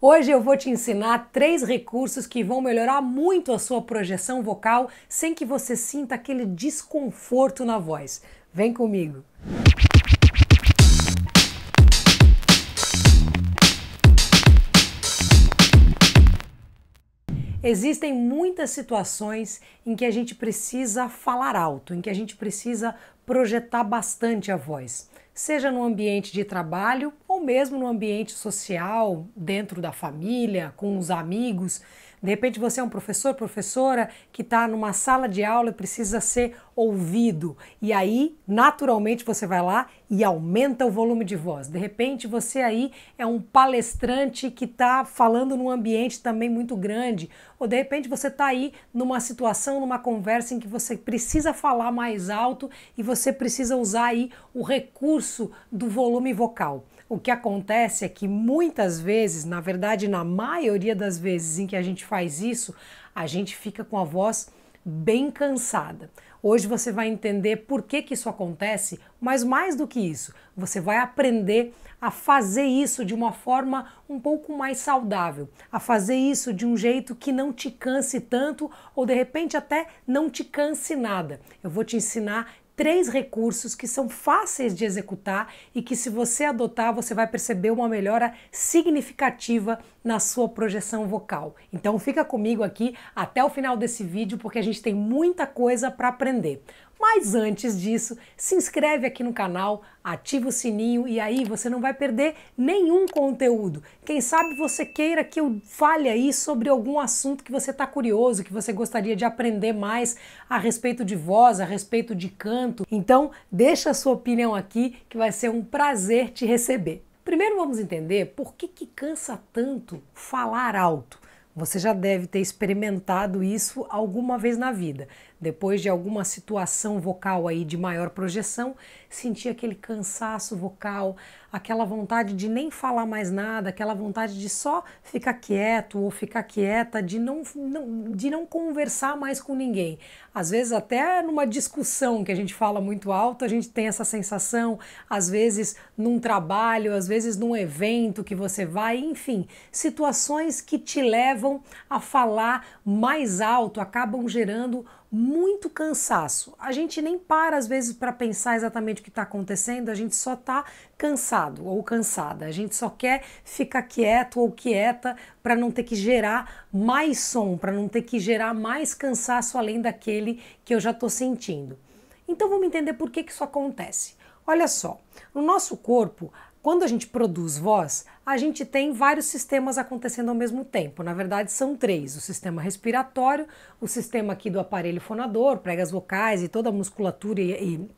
Hoje eu vou te ensinar três recursos que vão melhorar muito a sua projeção vocal sem que você sinta aquele desconforto na voz. Vem comigo! Existem muitas situações em que a gente precisa falar alto, em que a gente precisa projetar bastante a voz seja no ambiente de trabalho ou mesmo no ambiente social, dentro da família, com os amigos. De repente você é um professor, professora que está numa sala de aula e precisa ser ouvido. E aí, naturalmente, você vai lá e aumenta o volume de voz. De repente, você aí é um palestrante que está falando num ambiente também muito grande. Ou de repente você está aí numa situação, numa conversa em que você precisa falar mais alto e você precisa usar aí o recurso do volume vocal. O que acontece é que muitas vezes, na verdade, na maioria das vezes em que a gente faz isso, a gente fica com a voz bem cansada. Hoje você vai entender por que, que isso acontece, mas mais do que isso, você vai aprender a fazer isso de uma forma um pouco mais saudável, a fazer isso de um jeito que não te canse tanto ou de repente até não te canse nada. Eu vou te ensinar três recursos que são fáceis de executar e que, se você adotar, você vai perceber uma melhora significativa na sua projeção vocal. Então, fica comigo aqui até o final desse vídeo porque a gente tem muita coisa para aprender. Mas antes disso, se inscreve aqui no canal, ativa o sininho e aí você não vai perder nenhum conteúdo. Quem sabe você queira que eu fale aí sobre algum assunto que você está curioso, que você gostaria de aprender mais a respeito de voz, a respeito de canto. Então, deixa a sua opinião aqui que vai ser um prazer te receber. Primeiro vamos entender por que, que cansa tanto falar alto. Você já deve ter experimentado isso alguma vez na vida. Depois de alguma situação vocal aí de maior projeção, sentir aquele cansaço vocal, aquela vontade de nem falar mais nada, aquela vontade de só ficar quieto ou ficar quieta, de não, não, de não conversar mais com ninguém. Às vezes, até numa discussão que a gente fala muito alto, a gente tem essa sensação, às vezes num trabalho, às vezes num evento que você vai, enfim, situações que te levam a falar mais alto acabam gerando muito cansaço. A gente nem para às vezes para pensar exatamente o que está acontecendo, a gente só está cansado ou cansada. A gente só quer ficar quieto ou quieta para não ter que gerar mais som, para não ter que gerar mais cansaço além daquele que eu já estou sentindo. Então vamos entender por que, que isso acontece. Olha só, no nosso corpo quando a gente produz voz, a gente tem vários sistemas acontecendo ao mesmo tempo. Na verdade, são três: o sistema respiratório, o sistema aqui do aparelho fonador, pregas vocais e toda a musculatura e, e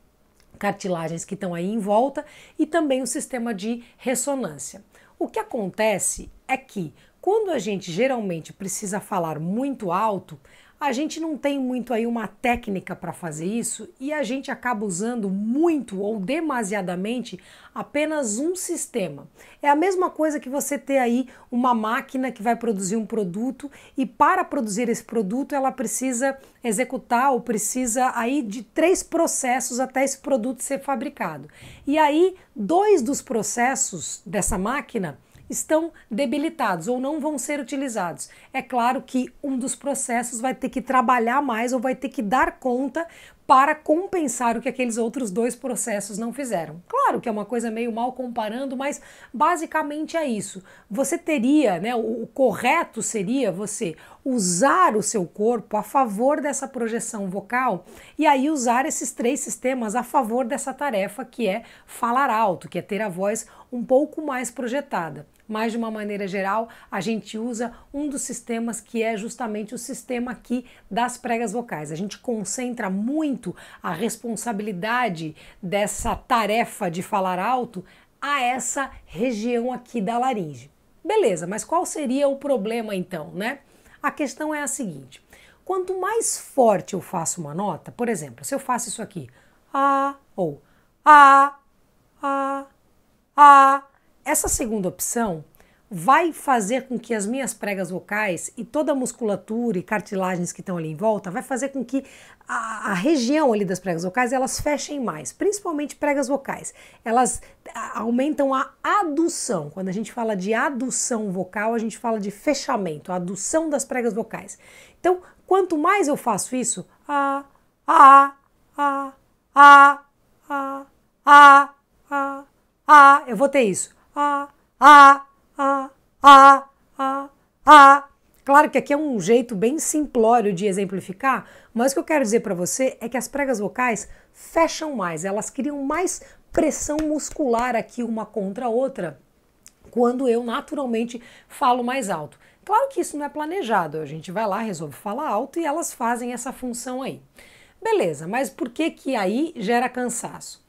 cartilagens que estão aí em volta, e também o sistema de ressonância. O que acontece é que quando a gente geralmente precisa falar muito alto, a gente não tem muito aí uma técnica para fazer isso e a gente acaba usando muito ou demasiadamente apenas um sistema. É a mesma coisa que você ter aí uma máquina que vai produzir um produto e para produzir esse produto ela precisa executar ou precisa aí de três processos até esse produto ser fabricado. E aí dois dos processos dessa máquina estão debilitados ou não vão ser utilizados. É claro que um dos processos vai ter que trabalhar mais ou vai ter que dar conta para compensar o que aqueles outros dois processos não fizeram. Claro que é uma coisa meio mal comparando, mas basicamente é isso. Você teria, né, o, o correto seria você usar o seu corpo a favor dessa projeção vocal e aí usar esses três sistemas a favor dessa tarefa que é falar alto, que é ter a voz um pouco mais projetada mas de uma maneira geral, a gente usa um dos sistemas que é justamente o sistema aqui das pregas vocais. A gente concentra muito a responsabilidade dessa tarefa de falar alto a essa região aqui da laringe. Beleza, mas qual seria o problema então, né? A questão é a seguinte: quanto mais forte eu faço uma nota, por exemplo, se eu faço isso aqui, a ou a a a essa segunda opção vai fazer com que as minhas pregas vocais e toda a musculatura e cartilagens que estão ali em volta vai fazer com que a, a, região ali das pregas vocais elas fechem mais, principalmente pregas vocais. Elas aumentam a adução. Quando a gente fala de adução vocal, a gente fala de fechamento, a adução das pregas vocais. Então, quanto mais eu faço isso, a a a a a a a, a eu vou ter isso ah, ah, ah, ah, ah. Claro que aqui é um jeito bem simplório de exemplificar, mas o que eu quero dizer para você é que as pregas vocais fecham mais, elas criam mais pressão muscular aqui uma contra a outra quando eu naturalmente falo mais alto. Claro que isso não é planejado, a gente vai lá, resolve falar alto e elas fazem essa função aí. Beleza, mas por que que aí gera cansaço?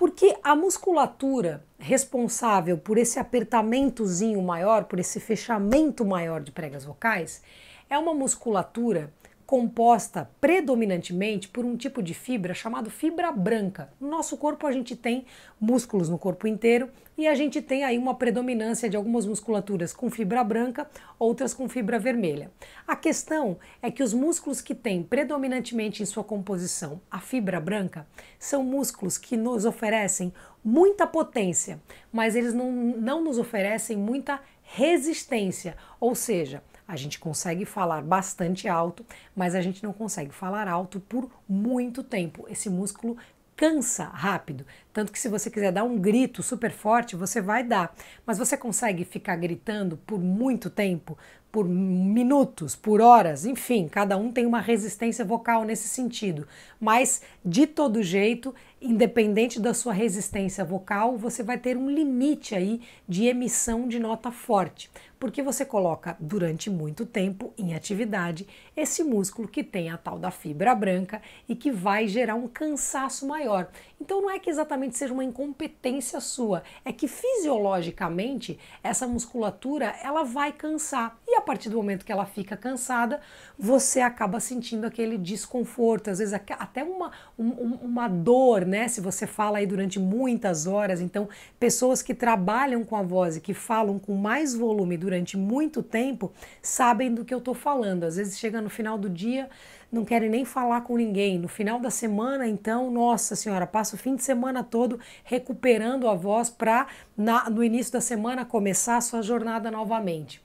Porque a musculatura responsável por esse apertamentozinho maior, por esse fechamento maior de pregas vocais, é uma musculatura composta predominantemente por um tipo de fibra chamado fibra branca. No nosso corpo a gente tem músculos no corpo inteiro e a gente tem aí uma predominância de algumas musculaturas com fibra branca, outras com fibra vermelha. A questão é que os músculos que têm predominantemente em sua composição a fibra branca são músculos que nos oferecem muita potência, mas eles não, não nos oferecem muita resistência, ou seja, a gente consegue falar bastante alto, mas a gente não consegue falar alto por muito tempo. Esse músculo cansa rápido. Tanto que se você quiser dar um grito super forte, você vai dar. Mas você consegue ficar gritando por muito tempo, por minutos, por horas, enfim, cada um tem uma resistência vocal nesse sentido. Mas de todo jeito independente da sua resistência vocal, você vai ter um limite aí de emissão de nota forte, porque você coloca durante muito tempo em atividade esse músculo que tem a tal da fibra branca e que vai gerar um cansaço maior. Então não é que exatamente seja uma incompetência sua, é que fisiologicamente essa musculatura ela vai cansar e a partir do momento que ela fica cansada, você acaba sentindo aquele desconforto, às vezes até uma, um, uma dor né? Se você fala aí durante muitas horas, então pessoas que trabalham com a voz e que falam com mais volume durante muito tempo sabem do que eu estou falando. Às vezes chega no final do dia, não querem nem falar com ninguém. No final da semana, então, nossa senhora, passa o fim de semana todo recuperando a voz para no início da semana começar a sua jornada novamente.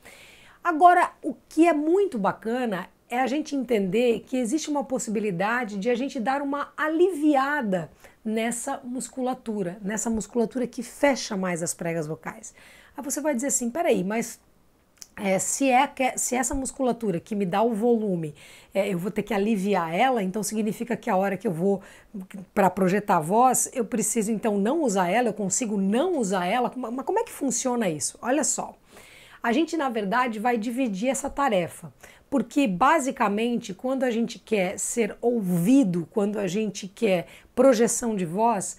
Agora, o que é muito bacana é a gente entender que existe uma possibilidade de a gente dar uma aliviada nessa musculatura, nessa musculatura que fecha mais as pregas vocais. Aí você vai dizer assim, peraí, mas é, se, é, se essa musculatura que me dá o volume, é, eu vou ter que aliviar ela, então significa que a hora que eu vou para projetar a voz, eu preciso então não usar ela, eu consigo não usar ela. Mas como é que funciona isso? Olha só. A gente, na verdade, vai dividir essa tarefa porque basicamente quando a gente quer ser ouvido, quando a gente quer projeção de voz,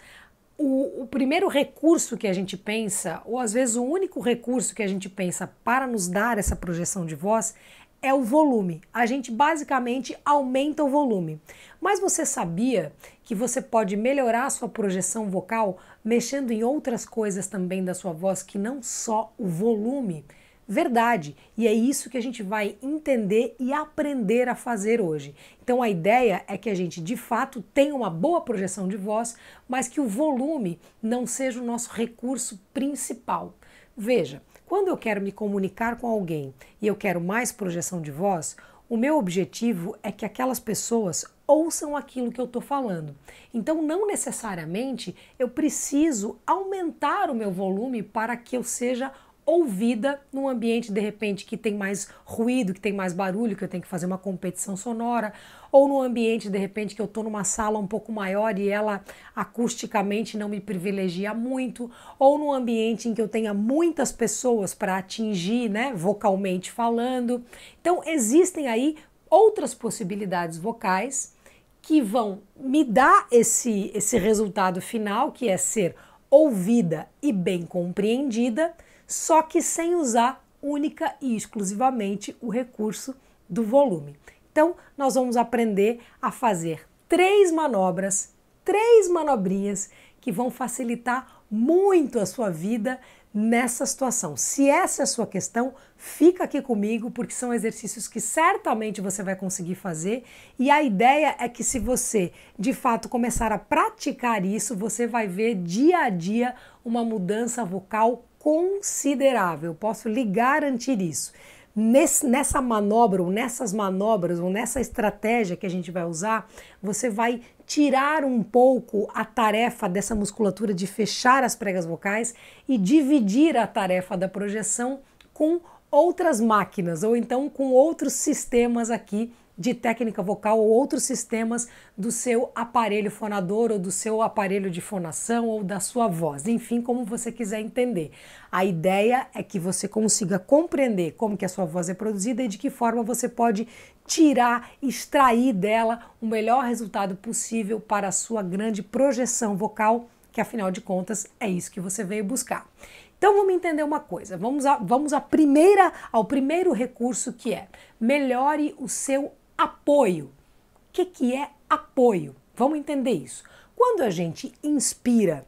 o, o, primeiro recurso que a gente pensa, ou às vezes o único recurso que a gente pensa para nos dar essa projeção de voz, é o volume. A gente basicamente aumenta o volume. Mas você sabia que você pode melhorar a sua projeção vocal mexendo em outras coisas também da sua voz que não só o volume? verdade. E é isso que a gente vai entender e aprender a fazer hoje. Então a ideia é que a gente de fato tenha uma boa projeção de voz, mas que o volume não seja o nosso recurso principal. Veja, quando eu quero me comunicar com alguém e eu quero mais projeção de voz, o meu objetivo é que aquelas pessoas ouçam aquilo que eu estou falando. Então, não necessariamente eu preciso aumentar o meu volume para que eu seja ouvida num ambiente de repente que tem mais ruído, que tem mais barulho, que eu tenho que fazer uma competição sonora, ou num ambiente de repente que eu estou numa sala um pouco maior e ela acusticamente não me privilegia muito, ou num ambiente em que eu tenha muitas pessoas para atingir, né, vocalmente falando. Então existem aí outras possibilidades vocais que vão me dar esse esse resultado final que é ser ouvida e bem compreendida só que sem usar única e exclusivamente o recurso do volume. Então, nós vamos aprender a fazer três manobras, três manobrinhas que vão facilitar muito a sua vida nessa situação. Se essa é a sua questão, fica aqui comigo porque são exercícios que certamente você vai conseguir fazer e a ideia é que se você de fato começar a praticar isso, você vai ver dia a dia uma mudança vocal considerável, posso lhe garantir isso. Nesse, nessa manobra, ou nessas manobras, ou nessa estratégia que a gente vai usar, você vai tirar um pouco a tarefa dessa musculatura de fechar as pregas vocais e dividir a tarefa da projeção com outras máquinas, ou então com outros sistemas aqui de técnica vocal ou outros sistemas do seu aparelho fonador ou do seu aparelho de fonação ou da sua voz, enfim, como você quiser entender. A ideia é que você consiga compreender como que a sua voz é produzida e de que forma você pode tirar, extrair dela o melhor resultado possível para a sua grande projeção vocal, que afinal de contas é isso que você veio buscar. Então vamos entender uma coisa. Vamos, a, vamos primeira, ao primeiro recurso que é melhore o seu apoio. O que, que é apoio? Vamos entender isso. Quando a gente inspira,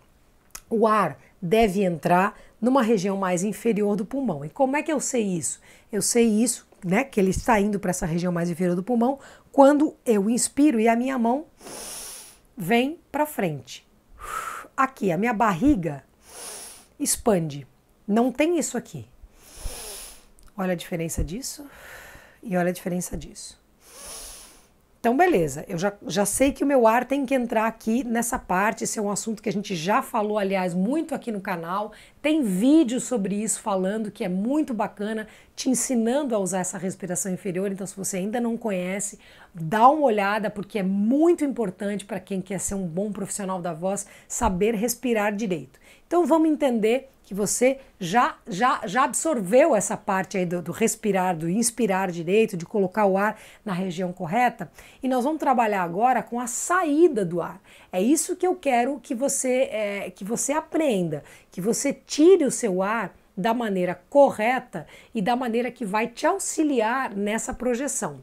o ar deve entrar numa região mais inferior do pulmão. E como é que eu sei isso? Eu sei isso, né, que ele está indo para essa região mais inferior do pulmão quando eu inspiro e a minha mão vem para frente. Aqui, a minha barriga expande. Não tem isso aqui. Olha a diferença disso e olha a diferença disso. Então, beleza, eu já, já sei que o meu ar tem que entrar aqui nessa parte. Esse é um assunto que a gente já falou, aliás, muito aqui no canal. Tem vídeo sobre isso falando que é muito bacana, te ensinando a usar essa respiração inferior. Então, se você ainda não conhece, dá uma olhada, porque é muito importante para quem quer ser um bom profissional da voz saber respirar direito. Então, vamos entender que você já, já, já absorveu essa parte aí do, do, respirar, do inspirar direito, de colocar o ar na região correta. E nós vamos trabalhar agora com a saída do ar. É isso que eu quero que você, é, que você aprenda, que você tire o seu ar da maneira correta e da maneira que vai te auxiliar nessa projeção.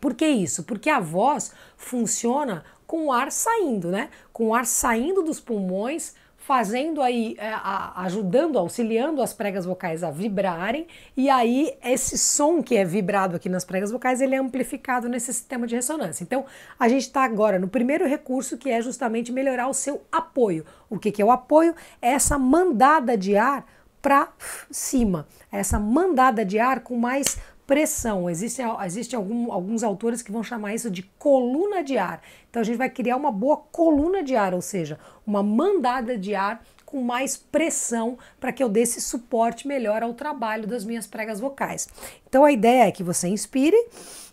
Por que isso? Porque a voz funciona com o ar saindo, né? Com o ar saindo dos pulmões fazendo aí, é, ajudando, auxiliando as pregas vocais a vibrarem, e aí esse som que é vibrado aqui nas pregas vocais, ele é amplificado nesse sistema de ressonância. Então, a gente está agora no primeiro recurso, que é justamente melhorar o seu apoio. O que, que é o apoio? É essa mandada de ar para cima, é essa mandada de ar com mais pressão. Existem existe algum, alguns autores que vão chamar isso de coluna de ar. Então a gente vai criar uma boa coluna de ar, ou seja, uma mandada de ar com mais pressão para que eu dê esse suporte melhor ao trabalho das minhas pregas vocais. Então a ideia é que você inspire,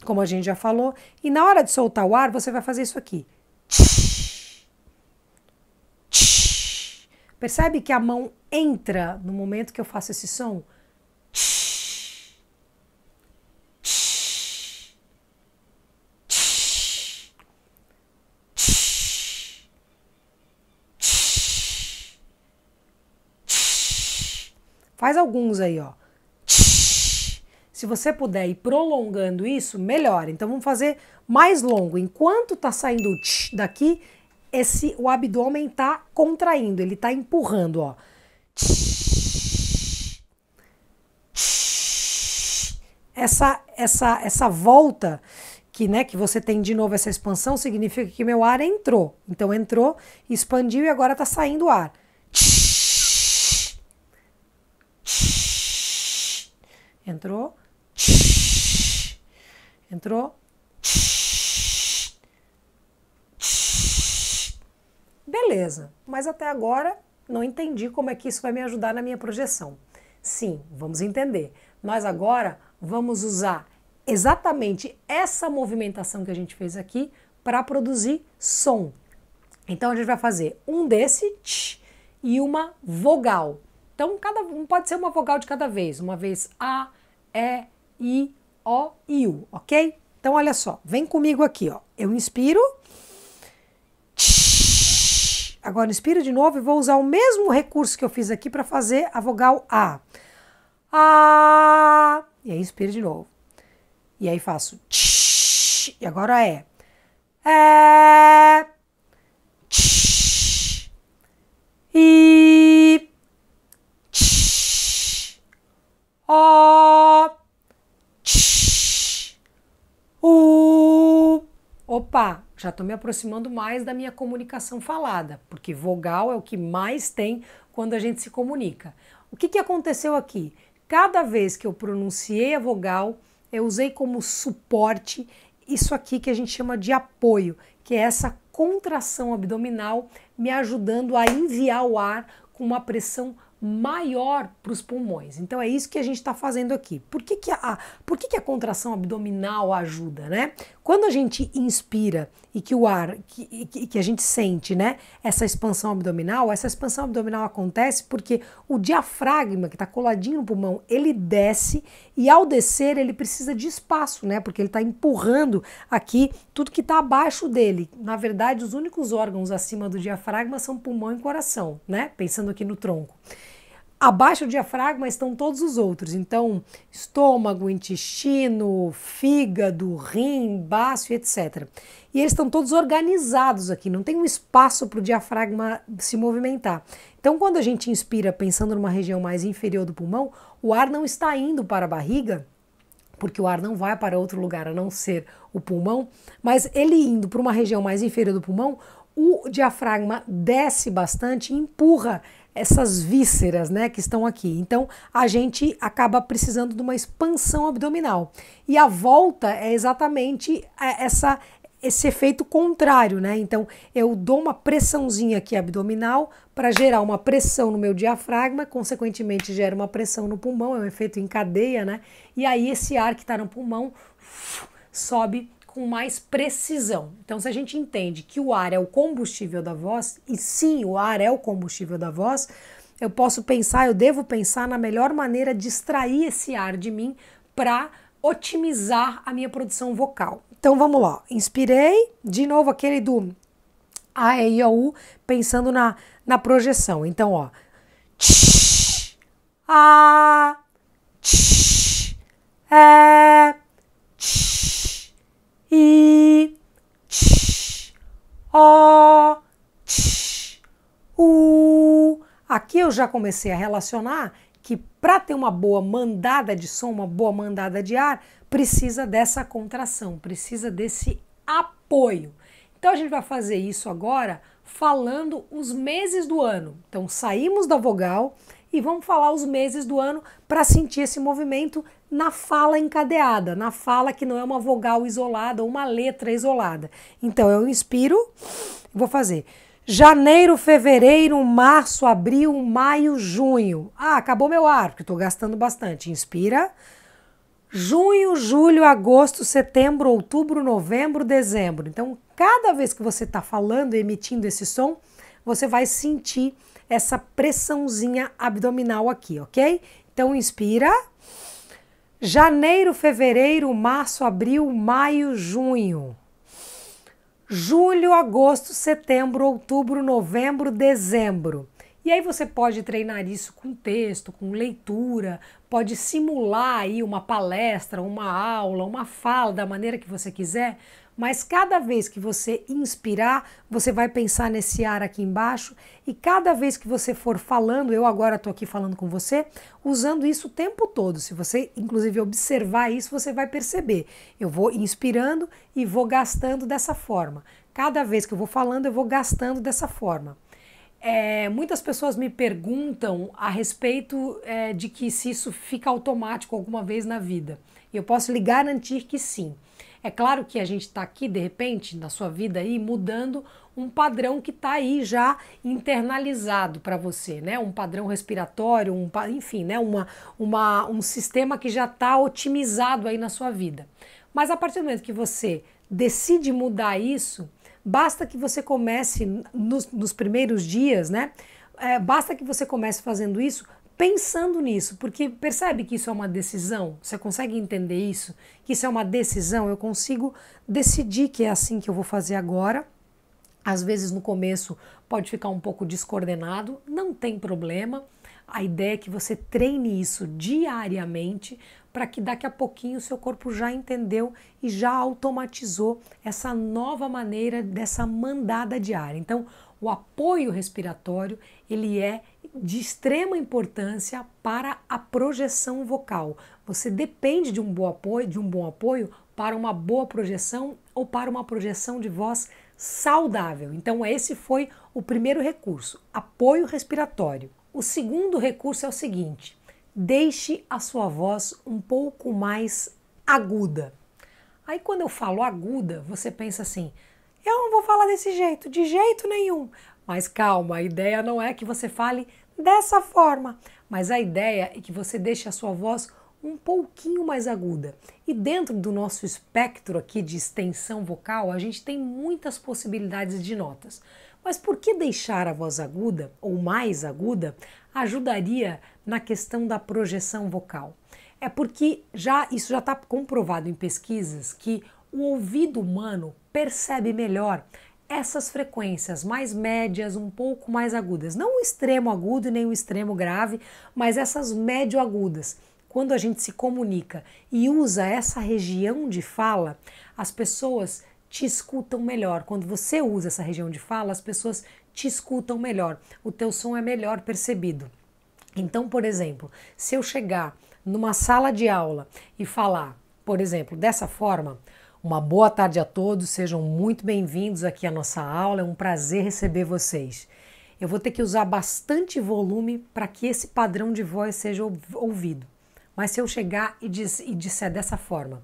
como a gente já falou, e na hora de soltar o ar, você vai fazer isso aqui. Percebe que a mão entra no momento que eu faço esse som? faz alguns aí, ó. Se você puder ir prolongando isso, melhor. Então vamos fazer mais longo. Enquanto tá saindo o daqui, esse o abdômen tá contraindo, ele tá empurrando, ó. Essa essa essa volta que, né, que você tem de novo essa expansão significa que meu ar entrou. Então entrou, expandiu e agora tá saindo o ar. entrou, entrou, beleza. Mas até agora não entendi como é que isso vai me ajudar na minha projeção. Sim, vamos entender. Nós agora vamos usar exatamente essa movimentação que a gente fez aqui para produzir som. Então a gente vai fazer um desse e uma vogal. Então cada um pode ser uma vogal de cada vez, uma vez a, e, I, O e U, ok? Então, olha só, vem comigo aqui, ó. Eu inspiro. Agora inspiro de novo e vou usar o mesmo recurso que eu fiz aqui para fazer a vogal A. A. E aí inspiro de novo. E aí faço. E agora é. É. E. Ó. já estou me aproximando mais da minha comunicação falada, porque vogal é o que mais tem quando a gente se comunica. O que, que aconteceu aqui? Cada vez que eu pronunciei a vogal, eu usei como suporte isso aqui que a gente chama de apoio, que é essa contração abdominal me ajudando a enviar o ar com uma pressão maior para os pulmões. Então é isso que a gente está fazendo aqui. Por que, que, a, por que, que a contração abdominal ajuda, né? Quando a gente inspira e que o ar, que, que, que a gente sente, né, essa expansão abdominal, essa expansão abdominal acontece porque o diafragma, que está coladinho no pulmão, ele desce e ao descer ele precisa de espaço, né, porque ele está empurrando aqui tudo que está abaixo dele. Na verdade, os únicos órgãos acima do diafragma são pulmão e coração, né, pensando aqui no tronco. Abaixo do diafragma estão todos os outros, então estômago, intestino, fígado, rim, baço, etc. E eles estão todos organizados aqui, não tem um espaço para o diafragma se movimentar. Então, quando a gente inspira pensando numa região mais inferior do pulmão, o ar não está indo para a barriga, porque o ar não vai para outro lugar a não ser o pulmão, mas ele indo para uma região mais inferior do pulmão, o diafragma desce bastante e empurra essas vísceras, né, que estão aqui. Então, a gente acaba precisando de uma expansão abdominal. E a volta é exatamente é, essa esse efeito contrário, né? Então, eu dou uma pressãozinha aqui abdominal para gerar uma pressão no meu diafragma, consequentemente gera uma pressão no pulmão, é um efeito em cadeia, né? E aí esse ar que está no pulmão sobe com mais precisão. Então, se a gente entende que o ar é o combustível da voz, e sim, o ar é o combustível da voz, eu posso pensar, eu devo pensar na melhor maneira de extrair esse ar de mim para otimizar a minha produção vocal. Então vamos lá, inspirei, de novo aquele do A, E, I, O, U, pensando na, na projeção. Então, ó. a, eu já comecei a relacionar que para ter uma boa mandada de som, uma boa mandada de ar, precisa dessa contração, precisa desse apoio. Então a gente vai fazer isso agora falando os meses do ano. Então saímos da vogal e vamos falar os meses do ano para sentir esse movimento na fala encadeada, na fala que não é uma vogal isolada ou uma letra isolada. Então eu inspiro, vou fazer. Janeiro, fevereiro, março, abril, maio, junho. Ah, acabou meu ar, porque estou gastando bastante. Inspira. Junho, julho, agosto, setembro, outubro, novembro, dezembro. Então, cada vez que você está falando, emitindo esse som, você vai sentir essa pressãozinha abdominal aqui, ok? Então, inspira. Janeiro, fevereiro, março, abril, maio, junho julho, agosto, setembro, outubro, novembro, dezembro. E aí você pode treinar isso com texto, com leitura, pode simular aí uma palestra, uma aula, uma fala da maneira que você quiser, mas cada vez que você inspirar, você vai pensar nesse ar aqui embaixo e cada vez que você for falando, eu agora estou aqui falando com você, usando isso o tempo todo. Se você, inclusive, observar isso, você vai perceber. Eu vou inspirando e vou gastando dessa forma. Cada vez que eu vou falando, eu vou gastando dessa forma. É, muitas pessoas me perguntam a respeito é, de que se isso fica automático alguma vez na vida. E eu posso lhe garantir que sim. É claro que a gente está aqui, de repente, na sua vida aí, mudando um padrão que está aí já internalizado para você, né? Um padrão respiratório, um, enfim, né? Uma, uma, um sistema que já está otimizado aí na sua vida. Mas a partir do momento que você decide mudar isso, basta que você comece nos, nos primeiros dias, né? É, basta que você comece fazendo isso pensando nisso, porque percebe que isso é uma decisão? Você consegue entender isso? Que isso é uma decisão? Eu consigo decidir que é assim que eu vou fazer agora. Às vezes no começo pode ficar um pouco descoordenado, não tem problema. A ideia é que você treine isso diariamente para que daqui a pouquinho o seu corpo já entendeu e já automatizou essa nova maneira dessa mandada diária. Então, o apoio respiratório, ele é de extrema importância para a projeção vocal. Você depende de um bom apoio, de um bom apoio para uma boa projeção ou para uma projeção de voz saudável. Então esse foi o primeiro recurso, apoio respiratório. O segundo recurso é o seguinte: deixe a sua voz um pouco mais aguda. Aí quando eu falo aguda, você pensa assim: eu não vou falar desse jeito, de jeito nenhum. Mas calma, a ideia não é que você fale dessa forma. Mas a ideia é que você deixe a sua voz um pouquinho mais aguda. E dentro do nosso espectro aqui de extensão vocal, a gente tem muitas possibilidades de notas. Mas por que deixar a voz aguda ou mais aguda ajudaria na questão da projeção vocal? É porque já isso já está comprovado em pesquisas que o ouvido humano percebe melhor essas frequências mais médias, um pouco mais agudas, não o extremo agudo e nem o extremo grave, mas essas médio agudas. Quando a gente se comunica e usa essa região de fala, as pessoas te escutam melhor. Quando você usa essa região de fala, as pessoas te escutam melhor. O teu som é melhor percebido. Então, por exemplo, se eu chegar numa sala de aula e falar, por exemplo, dessa forma, uma boa tarde a todos, sejam muito bem-vindos aqui à nossa aula, é um prazer receber vocês. Eu vou ter que usar bastante volume para que esse padrão de voz seja ouvido. Mas se eu chegar e, diz, e disser dessa forma,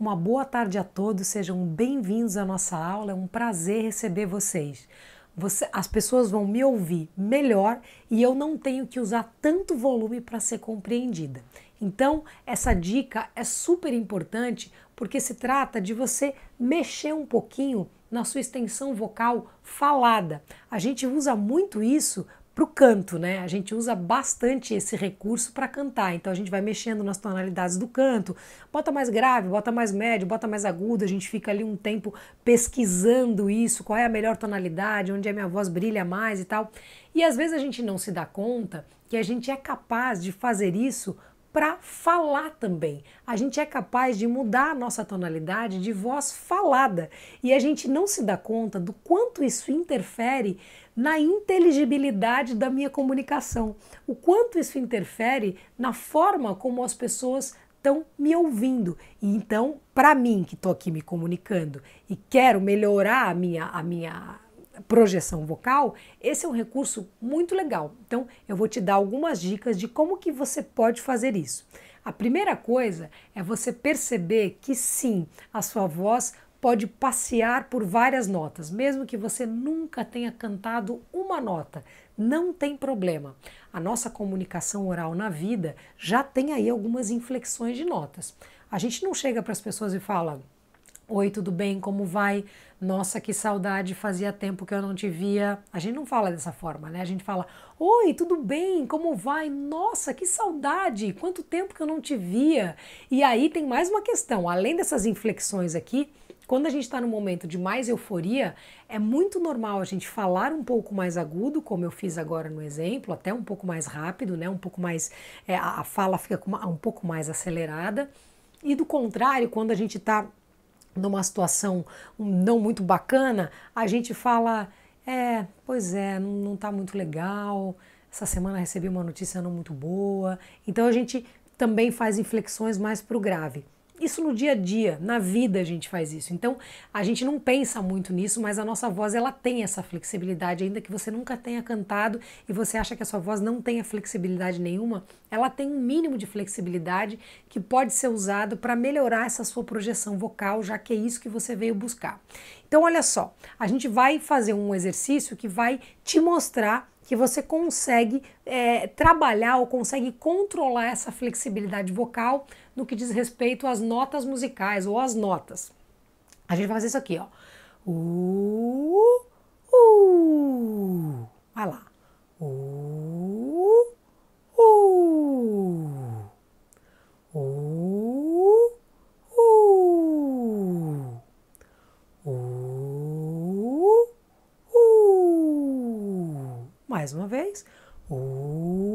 uma boa tarde a todos, sejam bem-vindos à nossa aula, é um prazer receber vocês. Você, as pessoas vão me ouvir melhor e eu não tenho que usar tanto volume para ser compreendida. Então, essa dica é super importante porque se trata de você mexer um pouquinho na sua extensão vocal falada. A gente usa muito isso para o canto, né? A gente usa bastante esse recurso para cantar. Então a gente vai mexendo nas tonalidades do canto, bota mais grave, bota mais médio, bota mais agudo. A gente fica ali um tempo pesquisando isso, qual é a melhor tonalidade, onde a minha voz brilha mais e tal. E às vezes a gente não se dá conta que a gente é capaz de fazer isso para falar também. A gente é capaz de mudar a nossa tonalidade de voz falada e a gente não se dá conta do quanto isso interfere na inteligibilidade da minha comunicação, o quanto isso interfere na forma como as pessoas estão me ouvindo. E então, para mim que estou aqui me comunicando e quero melhorar a minha a minha projeção vocal, esse é um recurso muito legal. Então, eu vou te dar algumas dicas de como que você pode fazer isso. A primeira coisa é você perceber que sim, a sua voz pode passear por várias notas, mesmo que você nunca tenha cantado uma nota. Não tem problema. A nossa comunicação oral na vida já tem aí algumas inflexões de notas. A gente não chega para as pessoas e fala: Oi, tudo bem? Como vai? Nossa, que saudade, fazia tempo que eu não te via. A gente não fala dessa forma, né? A gente fala: Oi, tudo bem? Como vai? Nossa, que saudade, quanto tempo que eu não te via. E aí tem mais uma questão: além dessas inflexões aqui, quando a gente está no momento de mais euforia, é muito normal a gente falar um pouco mais agudo, como eu fiz agora no exemplo, até um pouco mais rápido, né? Um pouco mais. É, a fala fica um pouco mais acelerada. E do contrário, quando a gente está numa situação não muito bacana, a gente fala: é, pois é, não está muito legal, essa semana recebi uma notícia não muito boa. Então a gente também faz inflexões mais para o grave. Isso no dia a dia, na vida a gente faz isso. Então a gente não pensa muito nisso, mas a nossa voz ela tem essa flexibilidade, ainda que você nunca tenha cantado e você acha que a sua voz não tenha flexibilidade nenhuma, ela tem um mínimo de flexibilidade que pode ser usado para melhorar essa sua projeção vocal, já que é isso que você veio buscar. Então olha só, a gente vai fazer um exercício que vai te mostrar que você consegue é, trabalhar ou consegue controlar essa flexibilidade vocal no que diz respeito às notas musicais ou às notas. A gente vai fazer isso aqui, ó. Uh, uh. Vai lá. Uh, uh. Uh, uh. Uh, uh. Mais uma vez. Uh.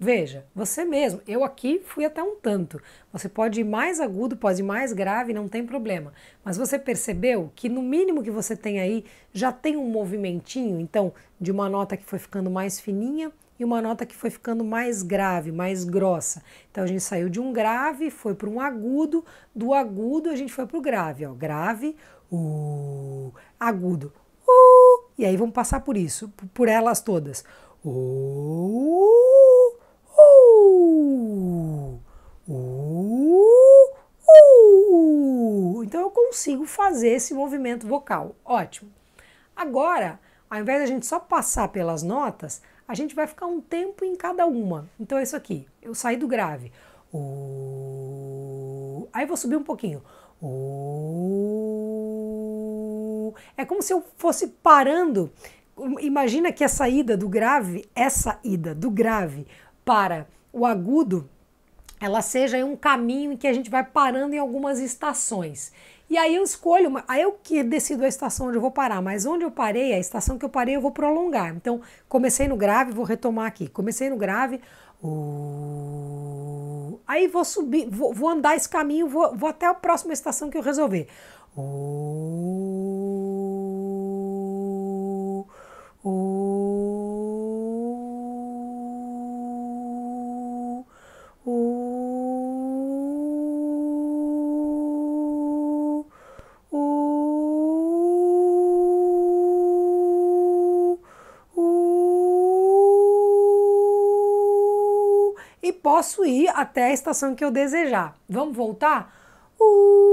Veja, você mesmo, eu aqui fui até um tanto. Você pode ir mais agudo, pode ir mais grave, não tem problema. Mas você percebeu que no mínimo que você tem aí já tem um movimentinho, então, de uma nota que foi ficando mais fininha e uma nota que foi ficando mais grave, mais grossa. Então a gente saiu de um grave, foi para um agudo, do agudo a gente foi para o grave, ó, grave, uh, agudo, uh, e aí vamos passar por isso, por elas todas. Uh, eu consigo fazer esse movimento vocal. Ótimo. Agora, ao invés da gente só passar pelas notas, a gente vai ficar um tempo em cada uma. Então é isso aqui. Eu saí do grave. O... Aí vou subir um pouquinho. O... É como se eu fosse parando. Imagina que a saída do grave, essa ida do grave para o agudo, ela seja um caminho em que a gente vai parando em algumas estações. E aí eu escolho, aí eu que decido a estação onde eu vou parar, mas onde eu parei, a estação que eu parei, eu vou prolongar. Então, comecei no grave, vou retomar aqui. Comecei no grave, uh, aí vou subir, vou, vou, andar esse caminho, vou, vou, até a próxima estação que eu resolver. Uh, uh, posso ir até a estação que eu desejar. Vamos voltar? Uh!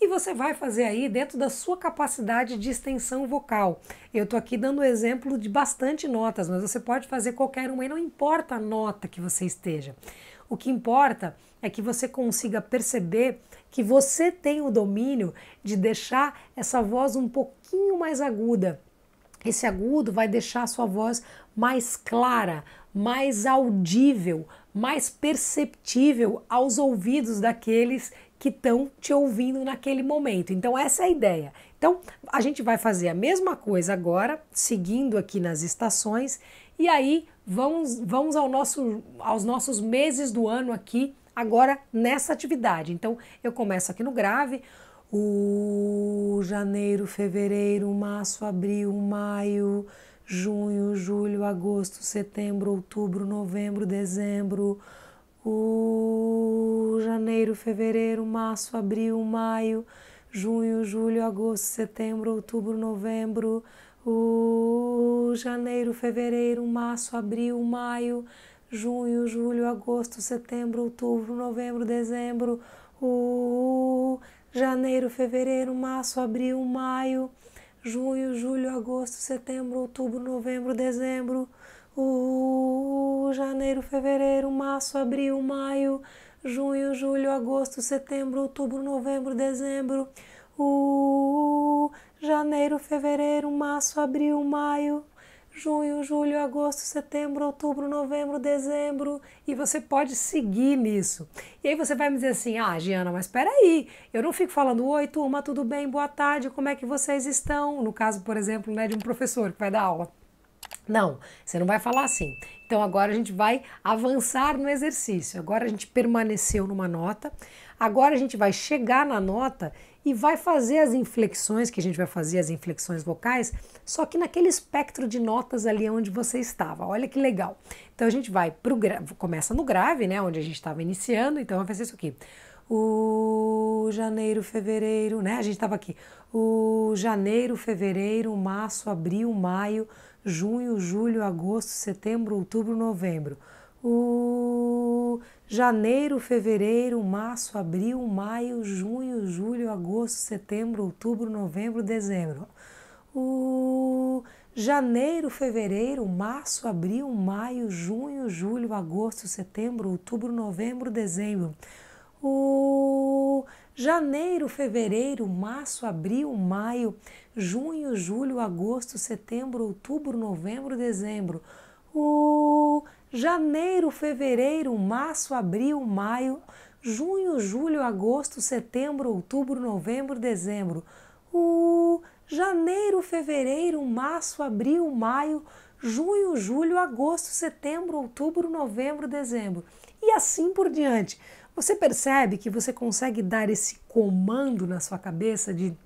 e você vai fazer aí dentro da sua capacidade de extensão vocal. Eu estou aqui dando exemplo de bastante notas, mas você pode fazer qualquer uma e não importa a nota que você esteja. O que importa é que você consiga perceber que você tem o domínio de deixar essa voz um pouquinho mais aguda. Esse agudo vai deixar a sua voz mais clara, mais audível, mais perceptível aos ouvidos daqueles que estão te ouvindo naquele momento. Então, essa é a ideia. Então, a gente vai fazer a mesma coisa agora, seguindo aqui nas estações, e aí vamos, vamos ao nosso, aos nossos meses do ano aqui, agora nessa atividade. Então, eu começo aqui no grave. O janeiro, fevereiro, março, abril, maio, junho, julho, agosto, setembro, outubro, novembro, dezembro o janeiro, fevereiro, março, abril, maio, junho, julho, agosto, setembro, outubro, novembro, o janeiro, fevereiro, março, abril, maio, junho, julho, agosto, setembro, outubro, novembro, dezembro, o janeiro, fevereiro, março, abril, maio, junho, julho, agosto, setembro, outubro, novembro, dezembro janeiro, fevereiro, março, abril, maio, junho, julho, agosto, setembro, outubro, novembro, dezembro. janeiro, fevereiro, março, abril, maio, junho, julho, agosto, setembro, outubro, novembro, dezembro. E você pode seguir nisso. E aí você vai me dizer assim: ah, Giana, mas peraí, eu não fico falando oi, turma, tudo bem, boa tarde, como é que vocês estão? No caso, por exemplo, né, de um professor que vai dar aula. Não, você não vai falar assim. Então agora a gente vai avançar no exercício. Agora a gente permaneceu numa nota. Agora a gente vai chegar na nota e vai fazer as inflexões, que a gente vai fazer as inflexões vocais, só que naquele espectro de notas ali onde você estava. Olha que legal. Então a gente vai pro começa no grave, né, onde a gente estava iniciando, então vai fazer isso aqui. O janeiro, fevereiro, né? A gente estava aqui. O janeiro, fevereiro, março, abril, maio, junho, julho, agosto, setembro, outubro, novembro. O janeiro, fevereiro, março, abril, maio, junho, julho, agosto, setembro, outubro, novembro, dezembro. O janeiro, fevereiro, março, abril, maio, junho, julho, agosto, setembro, outubro, novembro, dezembro. O janeiro, fevereiro, março, abril, maio, junho, julho, agosto, setembro, outubro, novembro, dezembro. O janeiro, fevereiro, março, abril, maio, junho, julho, agosto, setembro, outubro, novembro, dezembro. O janeiro, fevereiro, março, abril, maio, junho, julho, agosto, setembro, outubro, novembro, dezembro. E assim por diante. Você percebe que você consegue dar esse comando na sua cabeça de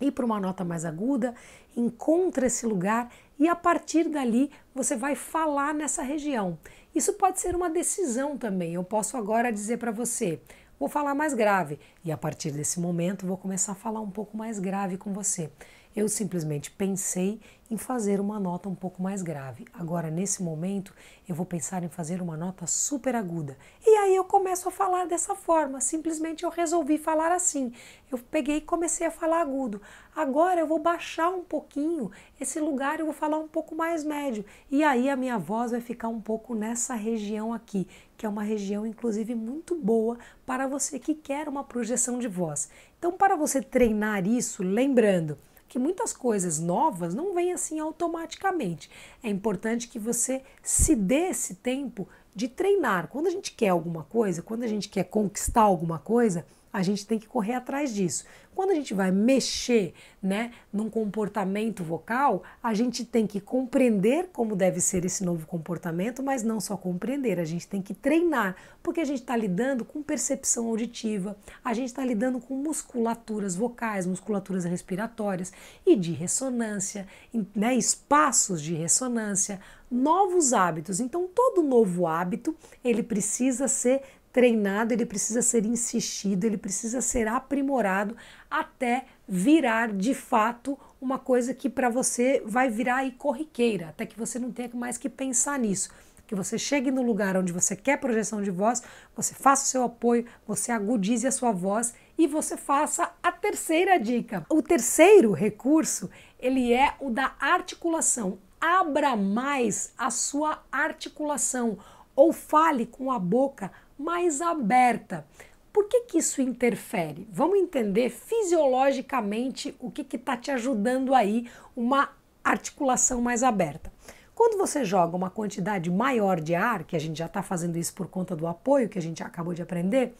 ir para uma nota mais aguda, encontra esse lugar e a partir dali você vai falar nessa região. Isso pode ser uma decisão também. Eu posso agora dizer para você: vou falar mais grave e a partir desse momento vou começar a falar um pouco mais grave com você. Eu simplesmente pensei em fazer uma nota um pouco mais grave. Agora, nesse momento, eu vou pensar em fazer uma nota super aguda. E aí eu começo a falar dessa forma. Simplesmente eu resolvi falar assim. Eu peguei e comecei a falar agudo. Agora eu vou baixar um pouquinho esse lugar, eu vou falar um pouco mais médio. E aí a minha voz vai ficar um pouco nessa região aqui, que é uma região inclusive muito boa para você que quer uma projeção de voz. Então, para você treinar isso, lembrando, que muitas coisas novas não vêm assim automaticamente. É importante que você se dê esse tempo de treinar. Quando a gente quer alguma coisa, quando a gente quer conquistar alguma coisa, a gente tem que correr atrás disso. Quando a gente vai mexer, né, num comportamento vocal, a gente tem que compreender como deve ser esse novo comportamento, mas não só compreender, a gente tem que treinar, porque a gente está lidando com percepção auditiva, a gente está lidando com musculaturas vocais, musculaturas respiratórias e de ressonância, né, espaços de ressonância, novos hábitos. Então, todo novo hábito ele precisa ser treinado, ele precisa ser insistido, ele precisa ser aprimorado até virar de fato uma coisa que para você vai virar aí corriqueira, até que você não tenha mais que pensar nisso. Que você chegue no lugar onde você quer projeção de voz, você faça o seu apoio, você agudize a sua voz e você faça a terceira dica. O terceiro recurso, ele é o da articulação. Abra mais a sua articulação ou fale com a boca mais aberta. Por que, que isso interfere? Vamos entender fisiologicamente o que está te ajudando aí, uma articulação mais aberta. Quando você joga uma quantidade maior de ar, que a gente já está fazendo isso por conta do apoio que a gente acabou de aprender,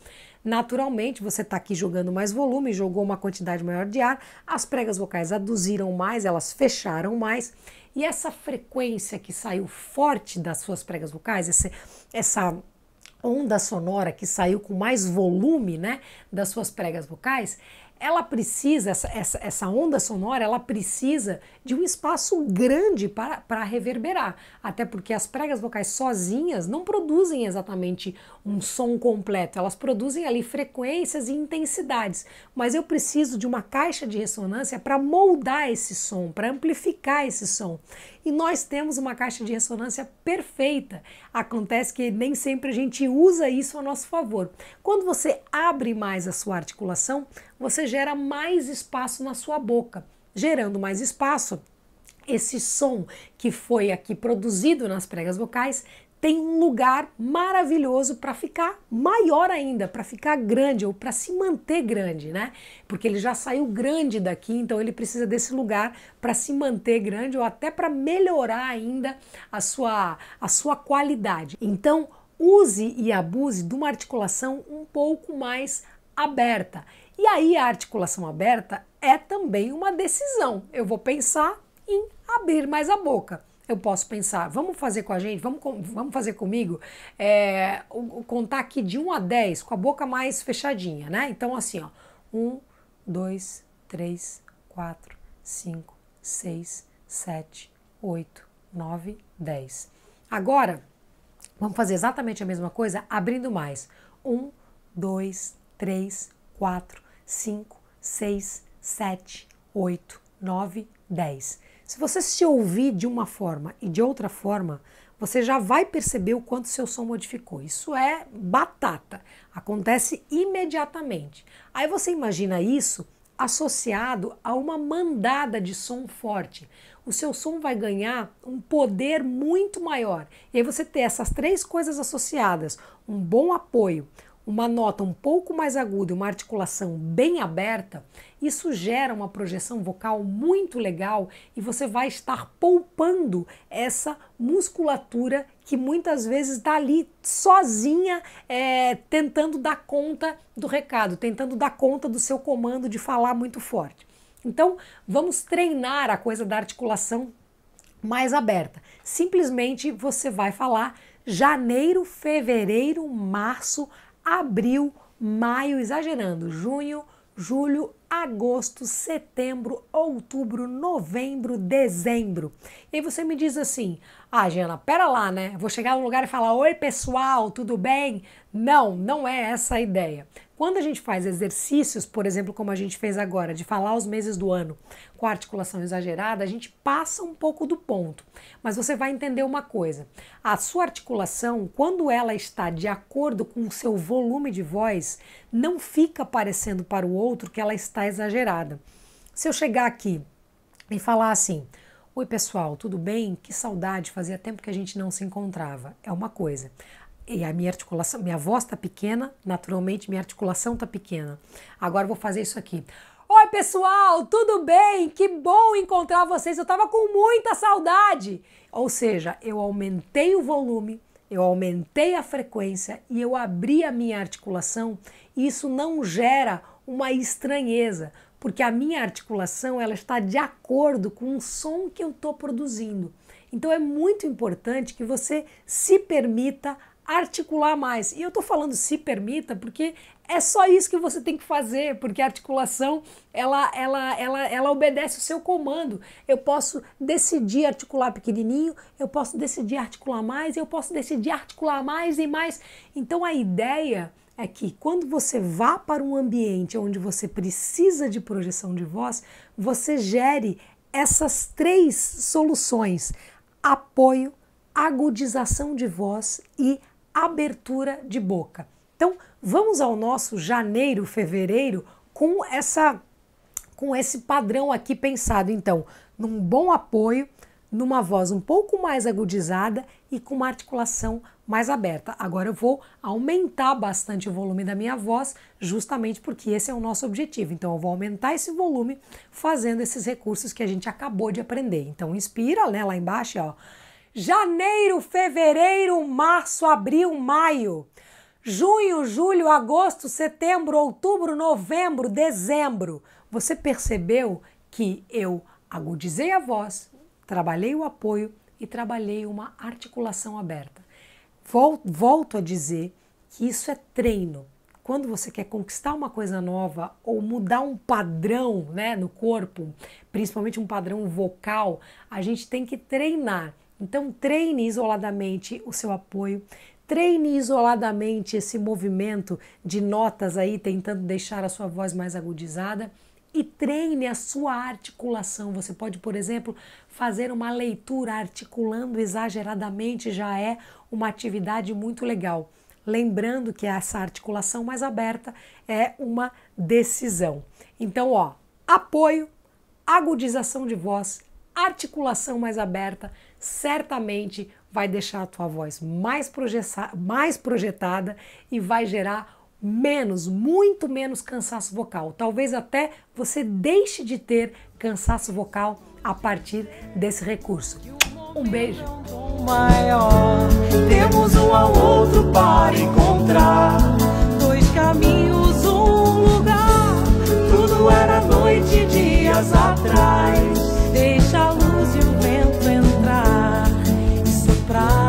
naturalmente você está aqui jogando mais volume, jogou uma quantidade maior de ar, as pregas vocais aduziram mais, elas fecharam mais, e essa frequência que saiu forte das suas pregas vocais, essa, essa onda sonora que saiu com mais volume, né, das suas pregas vocais, ela precisa, essa, essa, essa, onda sonora, ela precisa de um espaço grande para, para reverberar. Até porque as pregas vocais sozinhas não produzem exatamente um som completo, elas produzem ali frequências e intensidades. Mas eu preciso de uma caixa de ressonância para moldar esse som, para amplificar esse som. E nós temos uma caixa de ressonância perfeita. Acontece que nem sempre a gente usa isso a nosso favor. Quando você abre mais a sua articulação, você gera mais espaço na sua boca. Gerando mais espaço, esse som que foi aqui produzido nas pregas vocais tem um lugar maravilhoso para ficar maior ainda, para ficar grande ou para se manter grande, né? Porque ele já saiu grande daqui, então ele precisa desse lugar para se manter grande ou até para melhorar ainda a sua a sua qualidade. Então, use e abuse de uma articulação um pouco mais aberta. E aí a articulação aberta é também uma decisão. Eu vou pensar em abrir mais a boca. Eu posso pensar, vamos fazer com a gente, vamos, vamos fazer comigo, é, contar aqui de 1 a 10, com a boca mais fechadinha, né? Então, assim, ó, 1, 2, 3, 4, 5, 6, 7, 8, 9, 10. Agora, vamos fazer exatamente a mesma coisa, abrindo mais. 1, 2, 3, 4, 5, 6, 7, 8, 9, 10. Se você se ouvir de uma forma e de outra forma, você já vai perceber o quanto seu som modificou. Isso é batata, acontece imediatamente. Aí você imagina isso associado a uma mandada de som forte. O seu som vai ganhar um poder muito maior. E aí você ter essas três coisas associadas: um bom apoio, uma nota um pouco mais aguda e uma articulação bem aberta, isso gera uma projeção vocal muito legal e você vai estar poupando essa musculatura que muitas vezes está ali sozinha, é, tentando dar conta do recado, tentando dar conta do seu comando de falar muito forte. Então, vamos treinar a coisa da articulação mais aberta. Simplesmente você vai falar janeiro, fevereiro, março, abril, maio, exagerando, junho, julho, agosto, setembro, outubro, novembro, dezembro. E aí você me diz assim: ah, Jana, pera lá, né? Vou chegar no lugar e falar: Oi, pessoal, tudo bem? Não, não é essa a ideia. Quando a gente faz exercícios, por exemplo, como a gente fez agora, de falar os meses do ano com articulação exagerada, a gente passa um pouco do ponto. Mas você vai entender uma coisa: a sua articulação, quando ela está de acordo com o seu volume de voz, não fica parecendo para o outro que ela está exagerada. Se eu chegar aqui e falar assim, Oi, pessoal, tudo bem? Que saudade, fazia tempo que a gente não se encontrava. É uma coisa. E a minha articulação, minha voz tá pequena, naturalmente minha articulação tá pequena. Agora vou fazer isso aqui. Oi, pessoal, tudo bem? Que bom encontrar vocês. Eu tava com muita saudade. Ou seja, eu aumentei o volume, eu aumentei a frequência e eu abri a minha articulação. E isso não gera uma estranheza, porque a minha articulação ela está de acordo com o som que eu estou produzindo. Então é muito importante que você se permita articular mais. E eu estou falando se permita porque é só isso que você tem que fazer, porque a articulação ela, ela, ela, ela obedece o seu comando. Eu posso decidir articular pequenininho, eu posso decidir articular mais, eu posso decidir articular mais e mais. Então a ideia é que quando você vá para um ambiente onde você precisa de projeção de voz, você gere essas três soluções: apoio, agudização de voz e abertura de boca. Então, vamos ao nosso janeiro, fevereiro com essa com esse padrão aqui pensado, então, num bom apoio, numa voz um pouco mais agudizada e com uma articulação mais aberta. Agora eu vou aumentar bastante o volume da minha voz, justamente porque esse é o nosso objetivo. Então eu vou aumentar esse volume fazendo esses recursos que a gente acabou de aprender. Então inspira, né, lá embaixo, ó. Janeiro, fevereiro, março, abril, maio. Junho, julho, agosto, setembro, outubro, novembro, dezembro. Você percebeu que eu agudizei a voz, trabalhei o apoio e trabalhei uma articulação aberta. Volto a dizer que isso é treino. Quando você quer conquistar uma coisa nova ou mudar um padrão né, no corpo, principalmente um padrão vocal, a gente tem que treinar. Então, treine isoladamente o seu apoio, treine isoladamente esse movimento de notas aí, tentando deixar a sua voz mais agudizada e treine a sua articulação. Você pode, por exemplo, fazer uma leitura articulando exageradamente, já é uma atividade muito legal. Lembrando que essa articulação mais aberta é uma decisão. Então, ó, apoio, agudização de voz, articulação mais aberta, certamente vai deixar a tua voz mais, mais projetada e vai gerar menos, muito menos cansaço vocal. Talvez até você deixe de ter cansaço vocal a partir desse recurso. Um beijo. Maior, temos um ao outro para encontrar dois caminhos, um lugar. Tudo era noite dias atrás. Deixa a luz e o vento entrar e soprar.